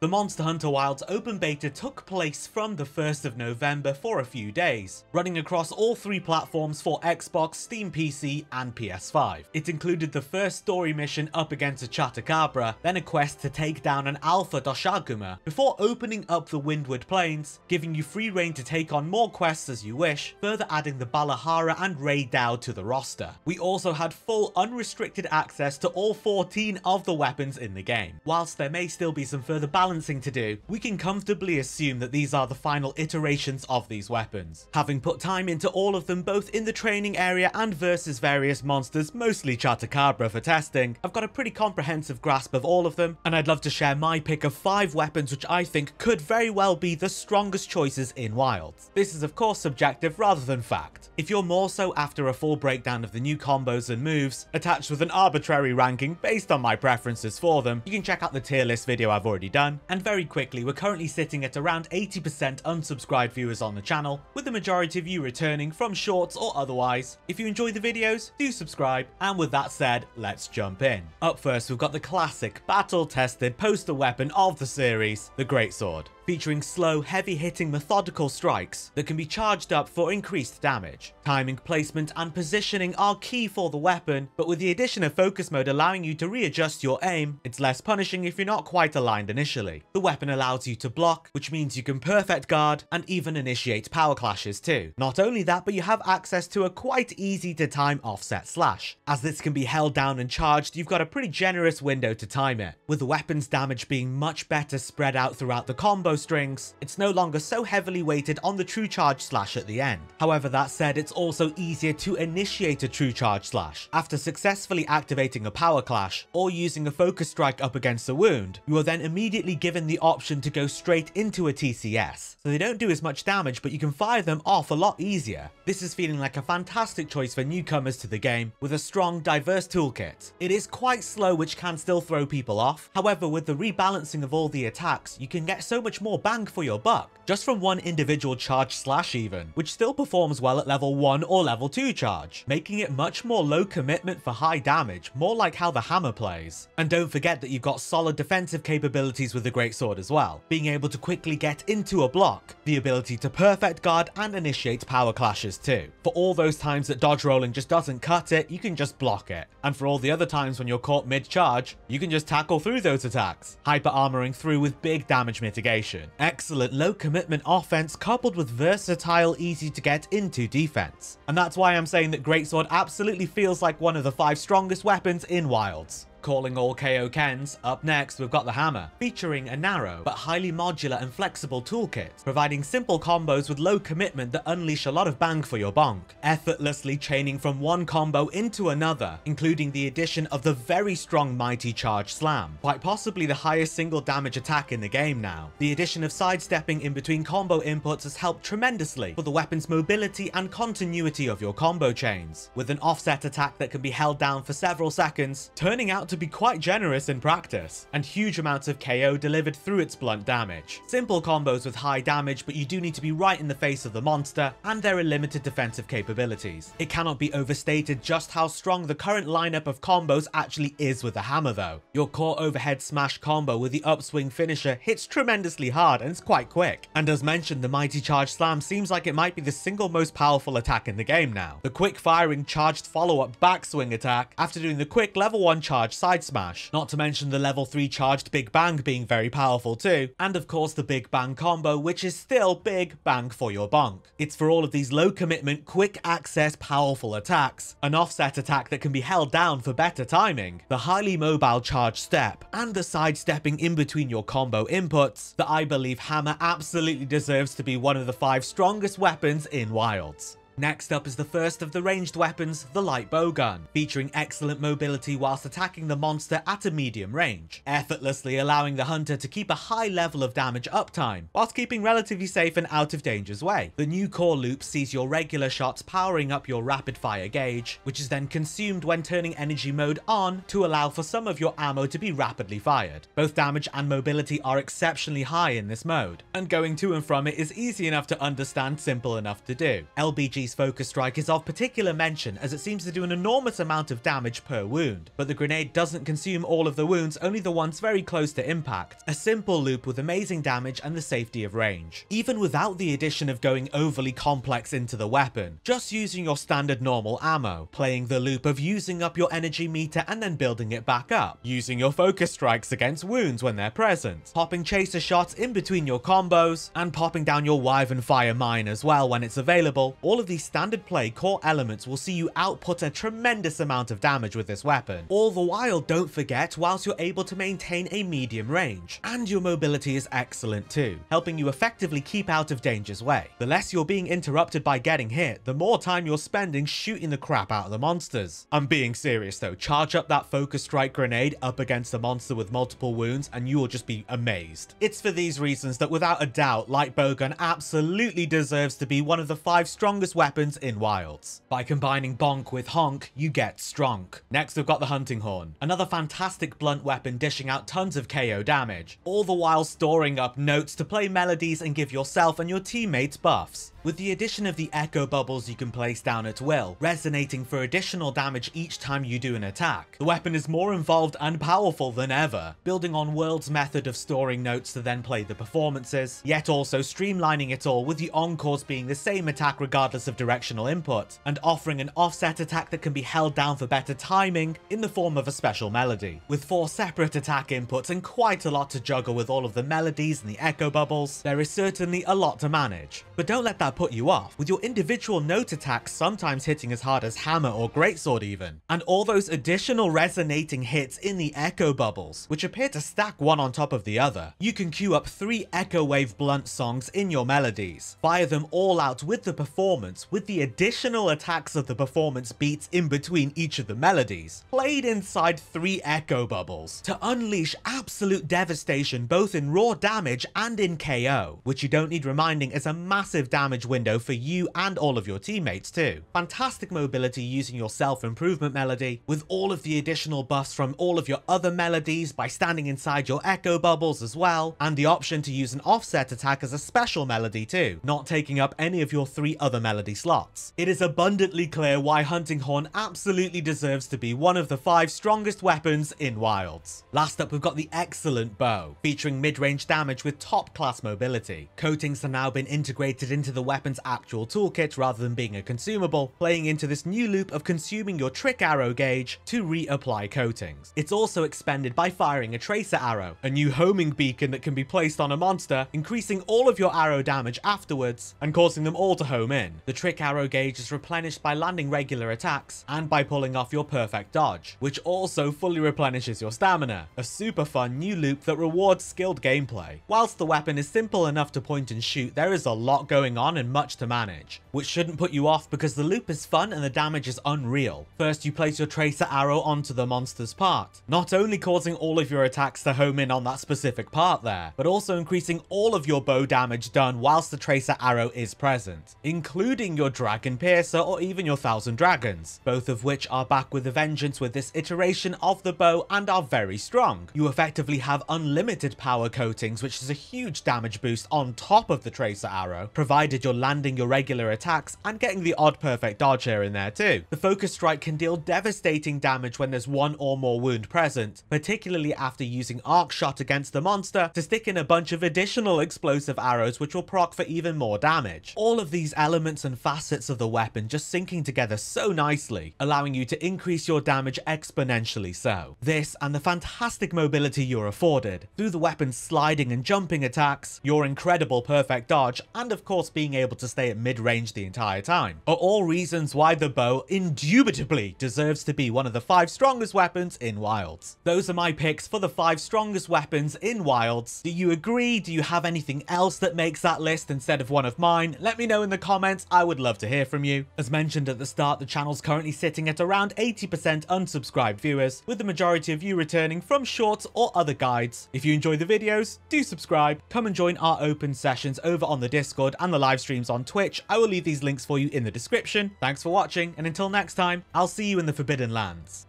The Monster Hunter Wilds open beta took place from the 1st of November for a few days, running across all three platforms for Xbox, Steam PC, and PS5. It included the first story mission up against a Chatacabra, then a quest to take down an Alpha Doshaguma, before opening up the Windward Plains, giving you free reign to take on more quests as you wish, further adding the Balahara and Ray Dow to the roster. We also had full unrestricted access to all 14 of the weapons in the game. Whilst there may still be some further balance balancing to do, we can comfortably assume that these are the final iterations of these weapons, having put time into all of them both in the training area and versus various monsters, mostly Chatakabra for testing. I've got a pretty comprehensive grasp of all of them, and I'd love to share my pick of 5 weapons which I think could very well be the strongest choices in Wilds. This is of course subjective rather than fact. If you're more so after a full breakdown of the new combos and moves, attached with an arbitrary ranking based on my preferences for them, you can check out the tier list video I've already done, and very quickly we're currently sitting at around 80% unsubscribed viewers on the channel, with the majority of you returning from shorts or otherwise. If you enjoy the videos, do subscribe, and with that said, let's jump in. Up first we've got the classic, battle-tested poster weapon of the series, the Greatsword featuring slow, heavy-hitting methodical strikes that can be charged up for increased damage. Timing, placement, and positioning are key for the weapon, but with the addition of focus mode allowing you to readjust your aim, it's less punishing if you're not quite aligned initially. The weapon allows you to block, which means you can perfect guard and even initiate power clashes too. Not only that, but you have access to a quite easy to time offset slash. As this can be held down and charged, you've got a pretty generous window to time it, with the weapon's damage being much better spread out throughout the combo strings, it's no longer so heavily weighted on the true charge slash at the end. However, that said, it's also easier to initiate a true charge slash. After successfully activating a power clash, or using a focus strike up against a wound, you are then immediately given the option to go straight into a TCS. So they don't do as much damage, but you can fire them off a lot easier. This is feeling like a fantastic choice for newcomers to the game, with a strong, diverse toolkit. It is quite slow, which can still throw people off. However, with the rebalancing of all the attacks, you can get so much more more bang for your buck, just from one individual charge slash even, which still performs well at level 1 or level 2 charge, making it much more low commitment for high damage, more like how the hammer plays. And don't forget that you've got solid defensive capabilities with the Greatsword as well, being able to quickly get into a block, the ability to perfect guard and initiate power clashes too. For all those times that dodge rolling just doesn't cut it, you can just block it. And for all the other times when you're caught mid-charge, you can just tackle through those attacks, hyper armoring through with big damage mitigation. Excellent low commitment offense coupled with versatile, easy to get into defense. And that's why I'm saying that Greatsword absolutely feels like one of the five strongest weapons in Wilds calling all KO Kens, up next we've got the hammer, featuring a narrow but highly modular and flexible toolkit, providing simple combos with low commitment that unleash a lot of bang for your bonk, effortlessly chaining from one combo into another, including the addition of the very strong Mighty Charge Slam, quite possibly the highest single damage attack in the game now. The addition of sidestepping in between combo inputs has helped tremendously for the weapon's mobility and continuity of your combo chains, with an offset attack that can be held down for several seconds, turning out to be quite generous in practice, and huge amounts of KO delivered through its blunt damage. Simple combos with high damage, but you do need to be right in the face of the monster, and there are limited defensive capabilities. It cannot be overstated just how strong the current lineup of combos actually is with the hammer though. Your core overhead smash combo with the upswing finisher hits tremendously hard and is quite quick. And as mentioned, the mighty charge slam seems like it might be the single most powerful attack in the game now. The quick firing charged follow-up backswing attack after doing the quick level 1 charge side smash. Not to mention the level 3 charged Big Bang being very powerful too, and of course the Big Bang combo which is still Big Bang for your bonk. It's for all of these low commitment, quick access, powerful attacks. An offset attack that can be held down for better timing, the highly mobile charge step, and the sidestepping in between your combo inputs that I believe Hammer absolutely deserves to be one of the five strongest weapons in Wilds. Next up is the first of the ranged weapons, the light bowgun, featuring excellent mobility whilst attacking the monster at a medium range, effortlessly allowing the hunter to keep a high level of damage uptime, whilst keeping relatively safe and out of danger's way. The new core loop sees your regular shots powering up your rapid fire gauge, which is then consumed when turning energy mode on to allow for some of your ammo to be rapidly fired. Both damage and mobility are exceptionally high in this mode, and going to and from it is easy enough to understand, simple enough to do. LBG focus strike is of particular mention as it seems to do an enormous amount of damage per wound, but the grenade doesn't consume all of the wounds, only the ones very close to impact. A simple loop with amazing damage and the safety of range. Even without the addition of going overly complex into the weapon, just using your standard normal ammo, playing the loop of using up your energy meter and then building it back up, using your focus strikes against wounds when they're present, popping chaser shots in between your combos, and popping down your wyvern fire mine as well when it's available, all of these standard play, core elements will see you output a tremendous amount of damage with this weapon. All the while, don't forget, whilst you're able to maintain a medium range. And your mobility is excellent too, helping you effectively keep out of danger's way. The less you're being interrupted by getting hit, the more time you're spending shooting the crap out of the monsters. I'm being serious though, charge up that focus strike grenade up against a monster with multiple wounds and you will just be amazed. It's for these reasons that without a doubt, light bowgun absolutely deserves to be one of the five strongest weapons weapons in Wilds. By combining Bonk with Honk, you get Stronk. Next we've got the Hunting Horn, another fantastic blunt weapon dishing out tons of KO damage, all the while storing up notes to play melodies and give yourself and your teammates buffs. With the addition of the echo bubbles you can place down at will, resonating for additional damage each time you do an attack, the weapon is more involved and powerful than ever, building on World's method of storing notes to then play the performances, yet also streamlining it all with the encores being the same attack regardless of directional input, and offering an offset attack that can be held down for better timing in the form of a special melody. With four separate attack inputs and quite a lot to juggle with all of the melodies and the echo bubbles, there is certainly a lot to manage. But don't let that put you off, with your individual note attacks sometimes hitting as hard as hammer or greatsword even, and all those additional resonating hits in the echo bubbles, which appear to stack one on top of the other. You can queue up three echo wave blunt songs in your melodies, fire them all out with the performance moments, with the additional attacks of the performance beats in between each of the melodies, played inside three echo bubbles, to unleash absolute devastation both in raw damage and in KO, which you don't need reminding is a massive damage window for you and all of your teammates too. Fantastic mobility using your self-improvement melody, with all of the additional buffs from all of your other melodies by standing inside your echo bubbles as well, and the option to use an offset attack as a special melody too, not taking up any of your three other melodies slots. It is abundantly clear why Hunting Horn absolutely deserves to be one of the five strongest weapons in Wilds. Last up we've got the excellent bow, featuring mid-range damage with top class mobility. Coatings have now been integrated into the weapon's actual toolkit rather than being a consumable, playing into this new loop of consuming your trick arrow gauge to reapply coatings. It's also expended by firing a tracer arrow, a new homing beacon that can be placed on a monster, increasing all of your arrow damage afterwards and causing them all to home in. The trick arrow gauge is replenished by landing regular attacks and by pulling off your perfect dodge, which also fully replenishes your stamina, a super fun new loop that rewards skilled gameplay. Whilst the weapon is simple enough to point and shoot, there is a lot going on and much to manage, which shouldn't put you off because the loop is fun and the damage is unreal. First you place your tracer arrow onto the monster's part, not only causing all of your attacks to home in on that specific part there, but also increasing all of your bow damage done whilst the tracer arrow is present, including including your Dragon Piercer or even your Thousand Dragons, both of which are back with a vengeance with this iteration of the bow and are very strong. You effectively have unlimited power coatings, which is a huge damage boost on top of the Tracer Arrow, provided you're landing your regular attacks and getting the odd perfect dodge here and there too. The Focus Strike can deal devastating damage when there's one or more wound present, particularly after using Arc Shot against the monster to stick in a bunch of additional explosive arrows which will proc for even more damage. All of these elements and facets of the weapon just syncing together so nicely, allowing you to increase your damage exponentially so. This and the fantastic mobility you're afforded, through the weapon's sliding and jumping attacks, your incredible perfect dodge, and of course being able to stay at mid-range the entire time, are all reasons why the bow indubitably deserves to be one of the five strongest weapons in Wilds. Those are my picks for the five strongest weapons in Wilds. Do you agree? Do you have anything else that makes that list instead of one of mine? Let me know in the comments. I would love to hear from you. As mentioned at the start, the channel's currently sitting at around 80% unsubscribed viewers, with the majority of you returning from shorts or other guides. If you enjoy the videos, do subscribe, come and join our open sessions over on the Discord and the live streams on Twitch. I will leave these links for you in the description. Thanks for watching, and until next time, I'll see you in the Forbidden Lands.